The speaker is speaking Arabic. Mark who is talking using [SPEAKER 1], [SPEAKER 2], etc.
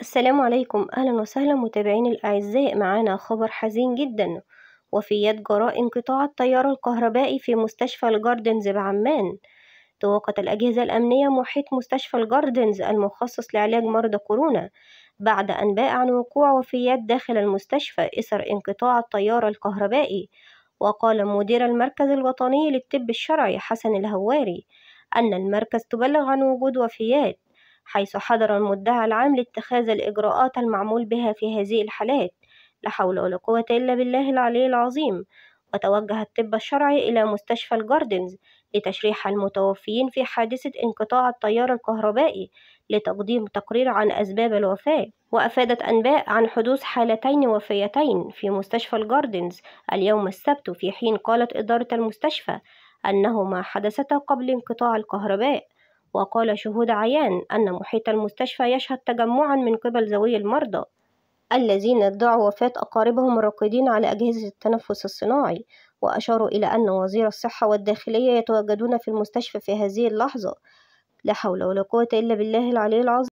[SPEAKER 1] السلام عليكم أهلا وسهلا متابعين الأعزاء معانا خبر حزين جدا وفيات جراء انقطاع التيار الكهربائي في مستشفى الجاردنز بعمان توقت الأجهزة الأمنية محيط مستشفى الجاردنز المخصص لعلاج مرضى كورونا بعد أنباء عن وقوع وفيات داخل المستشفى إثر انقطاع التيار الكهربائي وقال مدير المركز الوطني للطب الشرعي حسن الهواري أن المركز تبلغ عن وجود وفيات حيث حضر المدعي العام لاتخاذ الإجراءات المعمول بها في هذه الحالات لا حول ولا قوة إلا بالله العلي العظيم وتوجه الطب الشرعي إلى مستشفى الجاردنز لتشريح المتوفيين في حادثة انقطاع التيار الكهربائي لتقديم تقرير عن أسباب الوفاة وأفادت أنباء عن حدوث حالتين وفيتين في مستشفى الجاردنز اليوم السبت في حين قالت إدارة المستشفى أنهما حدثتا قبل انقطاع الكهرباء وقال شهود عيان أن محيط المستشفى يشهد تجمعا من قبل ذوي المرضى الذين ادعوا وفاة أقاربهم الراقدين على أجهزة التنفس الصناعي وأشاروا إلى أن وزير الصحة والداخلية يتواجدون في المستشفى في هذه اللحظة لا حول ولا قوة إلا بالله العلي العظيم